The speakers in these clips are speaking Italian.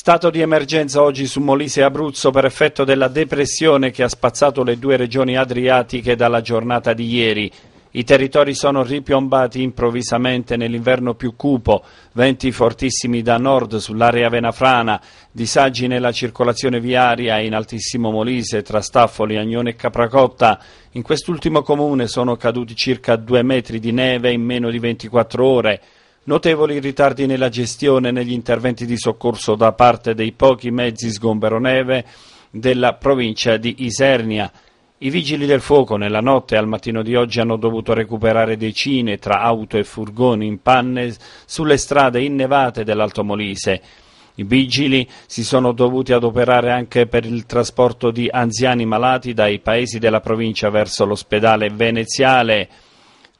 Stato di emergenza oggi su Molise e Abruzzo per effetto della depressione che ha spazzato le due regioni adriatiche dalla giornata di ieri. I territori sono ripiombati improvvisamente nell'inverno più cupo, venti fortissimi da nord sull'area venafrana, disagi nella circolazione viaria in Altissimo Molise tra Staffoli, Agnone e Capracotta. In quest'ultimo comune sono caduti circa due metri di neve in meno di 24 ore. Notevoli ritardi nella gestione e negli interventi di soccorso da parte dei pochi mezzi sgombero neve della provincia di Isernia. I vigili del fuoco nella notte e al mattino di oggi hanno dovuto recuperare decine tra auto e furgoni in panne sulle strade innevate dell'Alto Molise. I vigili si sono dovuti adoperare anche per il trasporto di anziani malati dai paesi della provincia verso l'ospedale veneziale.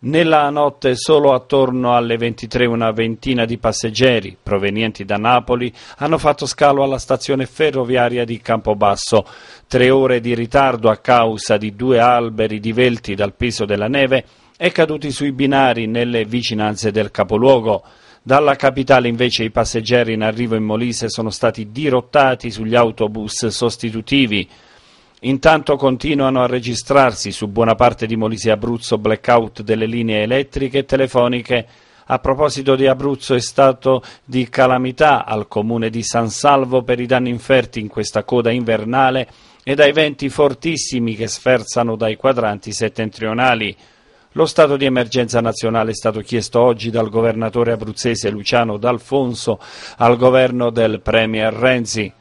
Nella notte solo attorno alle 23 una ventina di passeggeri provenienti da Napoli hanno fatto scalo alla stazione ferroviaria di Campobasso. Tre ore di ritardo a causa di due alberi divelti dal peso della neve e caduti sui binari nelle vicinanze del capoluogo. Dalla capitale invece i passeggeri in arrivo in Molise sono stati dirottati sugli autobus sostitutivi. Intanto continuano a registrarsi su buona parte di Molise Abruzzo blackout delle linee elettriche e telefoniche. A proposito di Abruzzo è stato di calamità al comune di San Salvo per i danni inferti in questa coda invernale e dai venti fortissimi che sferzano dai quadranti settentrionali. Lo stato di emergenza nazionale è stato chiesto oggi dal governatore abruzzese Luciano D'Alfonso al governo del Premier Renzi.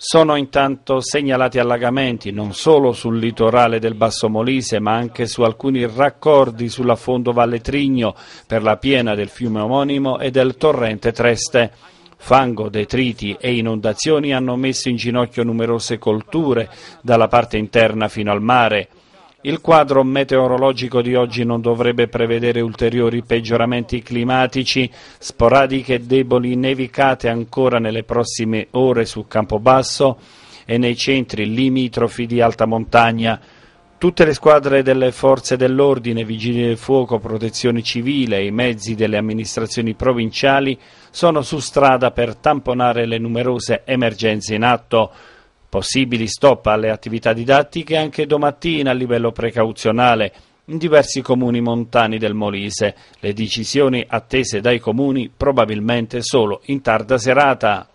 Sono intanto segnalati allagamenti non solo sul litorale del Basso Molise ma anche su alcuni raccordi sull'affondo Valle Trigno per la piena del fiume omonimo e del torrente Treste. Fango, detriti e inondazioni hanno messo in ginocchio numerose colture dalla parte interna fino al mare. Il quadro meteorologico di oggi non dovrebbe prevedere ulteriori peggioramenti climatici, sporadiche e deboli nevicate ancora nelle prossime ore su Campobasso e nei centri limitrofi di alta montagna. Tutte le squadre delle forze dell'ordine, vigili del fuoco, protezione civile e i mezzi delle amministrazioni provinciali sono su strada per tamponare le numerose emergenze in atto. Possibili stop alle attività didattiche anche domattina a livello precauzionale in diversi comuni montani del Molise. Le decisioni attese dai comuni probabilmente solo in tarda serata.